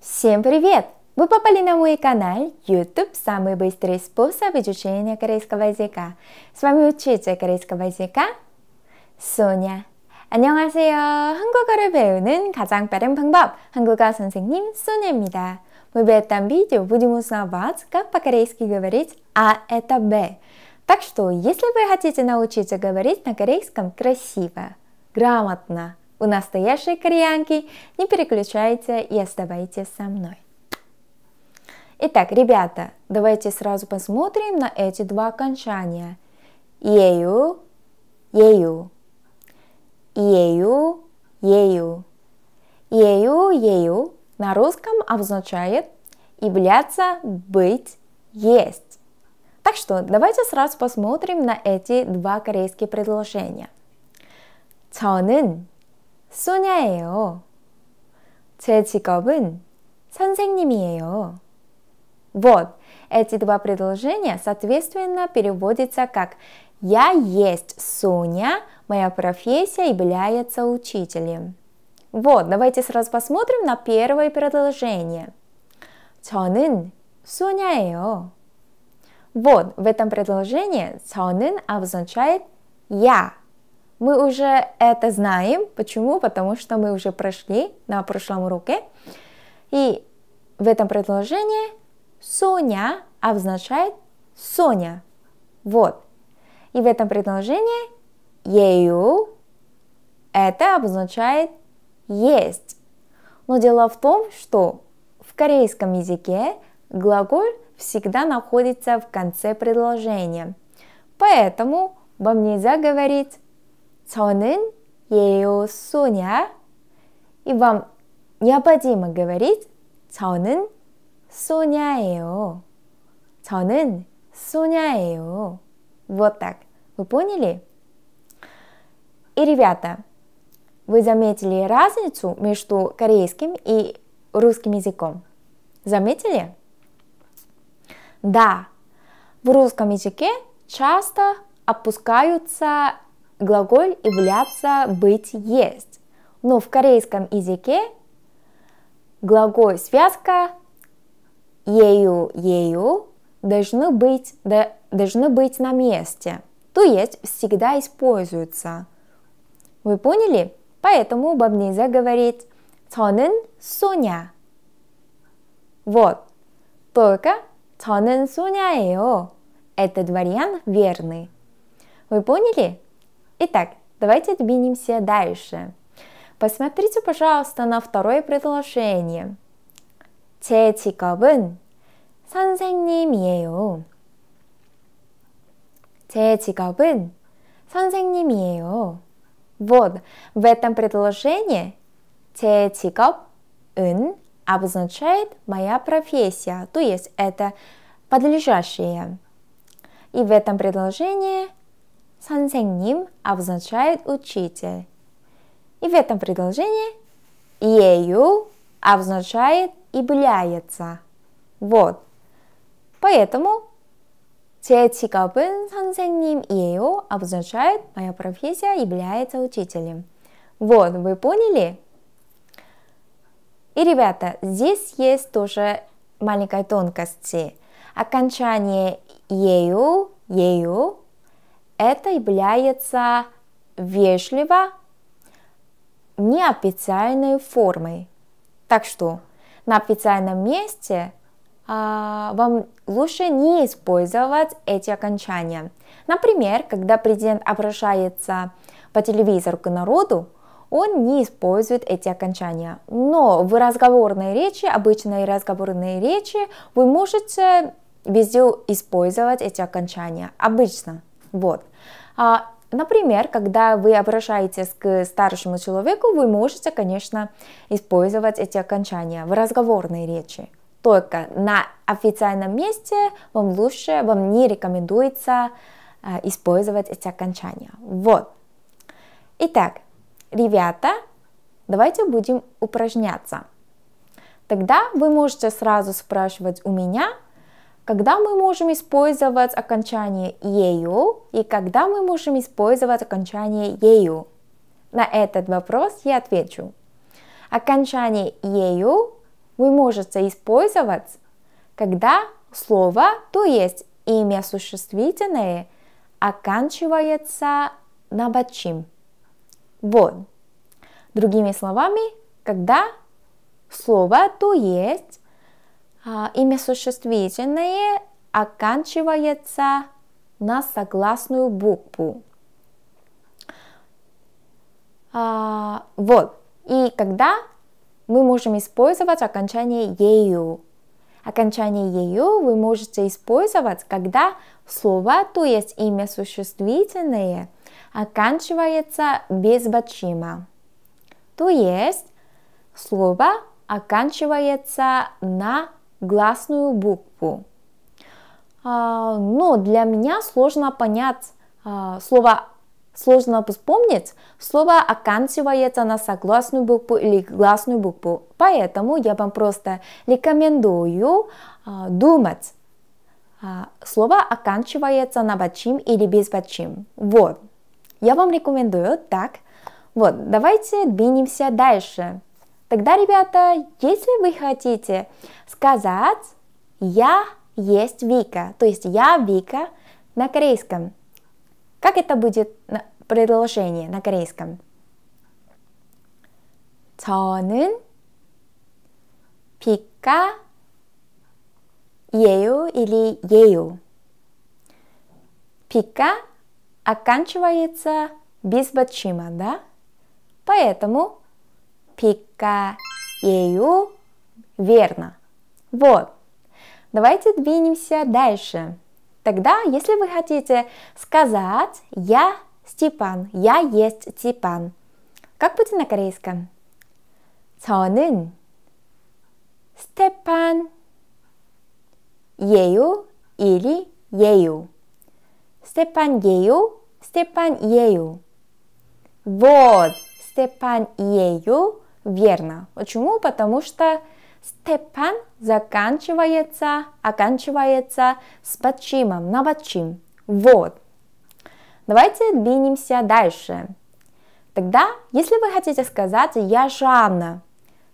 Всем привет! Вы попали на мой канал YouTube «Самый быстрый способ изучения корейского языка». С вами учитель корейского языка Соня. 안녕하세요. 한국어를 배우는 가장 빠른 방법, 한국어 선생님 소녀입니다. Мы в этом видео будем узнавать, как по-корейски говорить «а это б». Так что, если вы хотите научиться говорить на корейском красиво, грамотно, у настоящей кореянки не переключайте и оставайтесь со мной. Итак, ребята, давайте сразу посмотрим на эти два окончания. Ею, ею. Ею, ею. Ею, ею на русском обозначает являться, быть, есть. Так что давайте сразу посмотрим на эти два корейские предложения. 저는 소냐예요. 제 직업은 선생님이에요. Вот, эти два предложения соответственно переводятся как «Я есть Соня, моя профессия является учителем». Вот, давайте сразу посмотрим на первое предложение. 저는 Соня예요. Вот, в этом предложении 저는 означает «я», мы уже это знаем. Почему? Потому что мы уже прошли на прошлом уроке. И в этом предложении Соня обозначает Соня. Вот. И в этом предложении ею это обозначает есть. Но дело в том, что в корейском языке глагол всегда находится в конце предложения. Поэтому вам нельзя говорить 저는 예요 소냐. И вам необходимо говорить 저는 소냐예요. 저는 소냐예요. Вот так. Вы поняли? И, ребята, вы заметили разницу между корейским и русским языком? Заметили? Да, в русском языке часто опускаются глаголь являться быть есть. Но в корейском языке глаголь связка ею ею должны быть, да, должны быть на месте, то есть всегда используются. Вы поняли? Поэтому Бабниза говорит 저는 Соня. Вот. Только 저는 Соня예요. Этот вариант верный. Вы поняли? Итак, давайте двинемся дальше. Посмотрите, пожалуйста, на второе предложение. 제 직업은 선생님이에요. 제 직업은 선생님이에요. Вот, в этом предложении 제 직업은 обозначает моя профессия, то есть это подлежащее. И в этом предложении 선생님 обозначает учитель. И в этом предложении ею обозначает и является. Вот. Поэтому 제 직업은 선생님이에요 обозначает моя профессия является учителем. Вот, вы поняли? И, ребята, здесь есть тоже маленькая тонкость. Окончание ею, ею это является вежливо неофициальной формой. Так что на официальном месте а, вам лучше не использовать эти окончания. Например, когда президент обращается по телевизору к народу, он не использует эти окончания. Но в разговорной речи, обычной разговорной речи, вы можете везде использовать эти окончания. Обычно. Вот. А, например, когда вы обращаетесь к старшему человеку, вы можете, конечно, использовать эти окончания в разговорной речи. Только на официальном месте вам лучше, вам не рекомендуется а, использовать эти окончания. Вот. Итак, ребята, давайте будем упражняться. Тогда вы можете сразу спрашивать у меня, когда мы можем использовать окончание ею и когда мы можем использовать окончание ею? На этот вопрос я отвечу. Окончание ею вы можете использовать, когда слово, то есть имя существительное, оканчивается на бачим. Вот. Другими словами, когда слово, то есть а, имя существительное оканчивается на согласную букву. А, вот. И когда мы можем использовать окончание ею. Окончание ею вы можете использовать, когда слово, то есть имя существительное, оканчивается безбочима. То есть слово оканчивается на гласную букву. А, Но ну, для меня сложно понять а, слово сложно вспомнить, слово оканчивается на согласную букву или гласную букву. Поэтому я вам просто рекомендую а, думать. Слово оканчивается на бачим или без бачим. Вот. Я вам рекомендую так. Вот, давайте двинемся дальше. Тогда, ребята, если вы хотите сказать «я есть Вика», то есть «я Вика» на корейском, как это будет предложение на корейском? 저는 Вика ею или ею. Пика оканчивается без бачима, да? Поэтому "Пика" ею. Верно. Вот. Давайте двинемся дальше. Тогда, если вы хотите сказать «я Степан», «я есть Степан», как будет на корейском? 저는 Степан ею или ею. Степан ею, Степан ею. Вот, Степан ею, верно. Почему? Потому что Степан заканчивается, оканчивается с подчимом, на подчим. Вот. Давайте двинемся дальше. Тогда, если вы хотите сказать «я жадна»,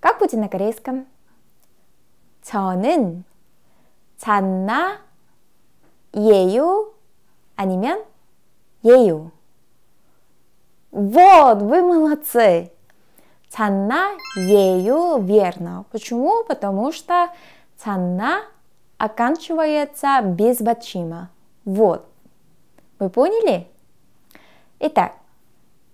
как будет на корейском? 저는 잔나 예요 아니면 예요. Вот, вы молодцы! цанна ею верно. Почему? Потому что цанна оканчивается без Вот. Вы поняли? Итак,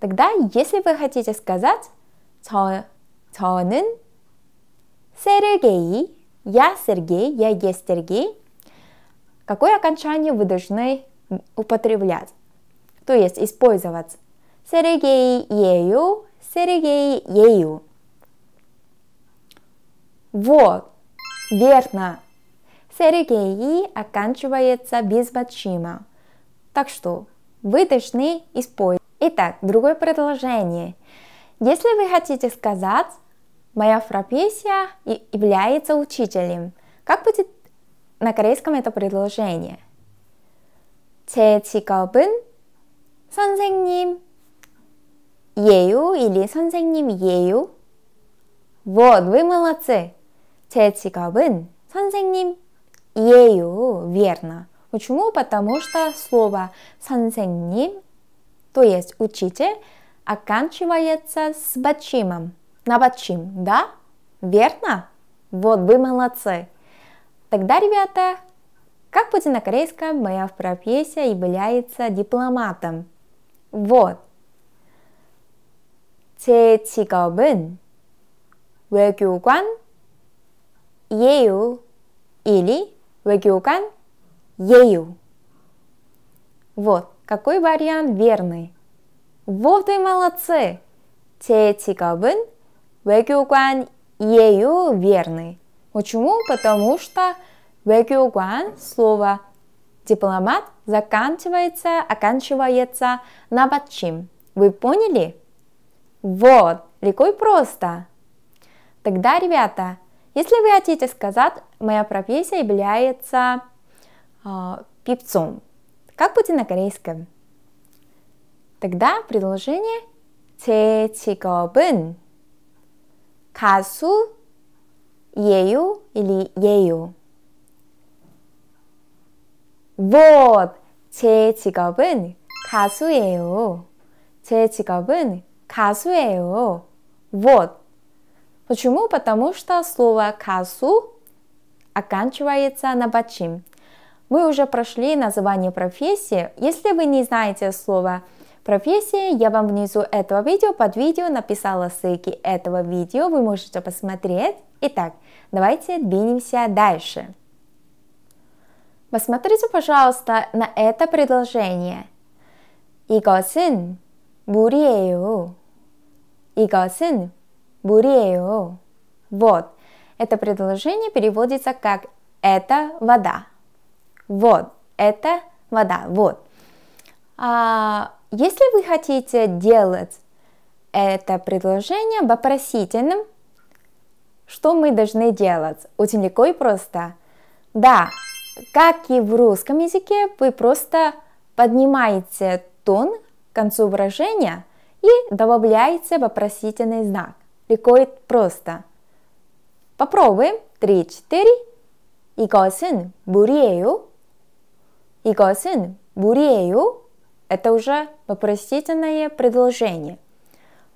тогда если вы хотите сказать 저, 저는 Сергей, я Сергей, я есть Сергей, какое окончание вы должны употреблять? То есть использовать Сергей ею Сергей Ею. Вот, верно. Сергей оканчивается безбочима. Так что вы должны использовать. Итак, другое предложение. Если вы хотите сказать, моя профессия является учителем, как будет на корейском это предложение? 제 직업은 선생님 예요 или 선생님이에요? Вот, вы молодцы. 제 직업은 선생님이에요. Верно. Почему? Потому что слово 선생님, то есть учитель, оканчивается с бачимом. На бачим, да? Верно? Вот, вы молодцы. Тогда, ребята, как будете на корейском, моя профессия является дипломатом. Вот. 제 직업은 외교관예요. Или 외교관예요. Вот, какой вариант верный. Вот и молодцы! 제 직업은 외교관예요 верный. Почему? Потому что 외교관 слово дипломат заканчивается, оканчивается на бачим. Вы поняли? Вот, легко и просто. Тогда, ребята, если вы хотите сказать, моя профессия является э, певцом, как будет на корейском? Тогда предложение 제 직업은 가수 예요 или 예요. Вот, 제 직업은 가수예요. 제 직업은 가수예요. Вот. Почему? Потому что слово «касу» оканчивается на «бачин». Мы уже прошли название профессии. Если вы не знаете слово профессия, я вам внизу этого видео под видео написала ссылки этого видео, вы можете посмотреть. Итак, давайте двинемся дальше. Посмотрите, пожалуйста, на это предложение. 이것은 물이에요. 이것은 물이에요. Вот. Это предложение переводится как «это вода». Вот. Это вода. Вот. А, если вы хотите делать это предложение вопросительным, что мы должны делать? Очень легко и просто. Да, как и в русском языке, вы просто поднимаете тон к концу выражения – и добавляется вопросительный знак. Легко и просто. Попробуем. три, четыре. 이것은 물이에요. 이것은 물이에요. Это уже вопросительное предложение.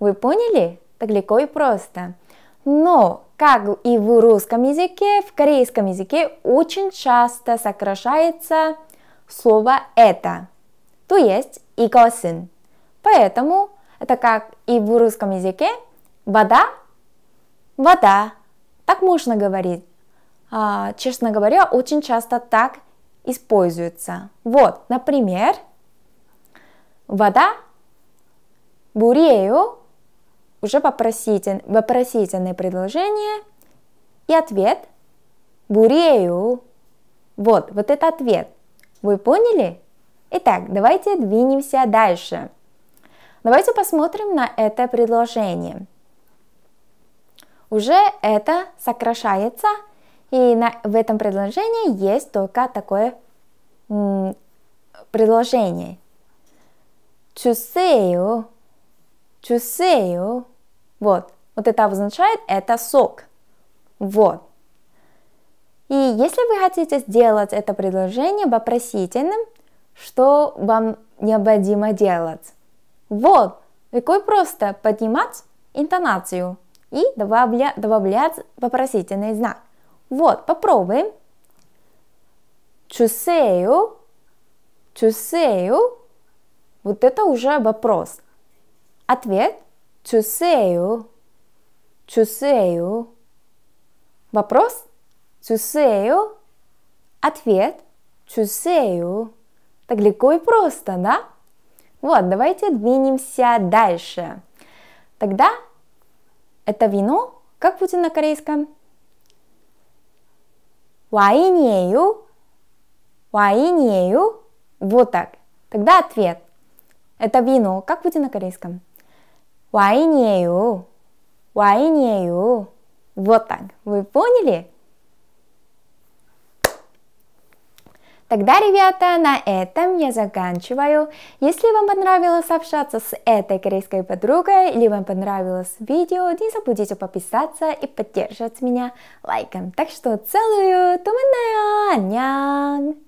Вы поняли? Так легко и просто. Но, как и в русском языке, в корейском языке очень часто сокращается слово «это», то есть «игосин». Поэтому это как и в русском языке вода, вода. Так можно говорить. А, честно говоря, очень часто так используется. Вот, например, вода бурею уже вопроситель, вопросительное предложение и ответ бурею. Вот, вот это ответ. Вы поняли? Итак, давайте двинемся дальше. Давайте посмотрим на это предложение. Уже это сокращается, и на, в этом предложении есть только такое м, предложение. Чусею, чусею. Вот, вот это означает это сок. Вот. И если вы хотите сделать это предложение вопросительным, что вам необходимо делать? Вот, рекой просто поднимать интонацию и добавля, добавлять вопросительный знак. Вот, попробуем. Чусею, чусею. Вот это уже вопрос. Ответ – чусею, чусею. Вопрос – чусею. Ответ – чусею. Так легко и просто, да? Вот, давайте двинемся дальше. Тогда это вино, как будет на корейском? Ваинею. Ваинею. Вот так. Тогда ответ. Это вино, как будет на корейском? Ваинею. Ваинею. Вот так. Вы поняли? Тогда, ребята, на этом я заканчиваю. Если вам понравилось общаться с этой корейской подругой или вам понравилось видео, не забудьте подписаться и поддерживать меня лайком. Так что целую, туманная, нянь!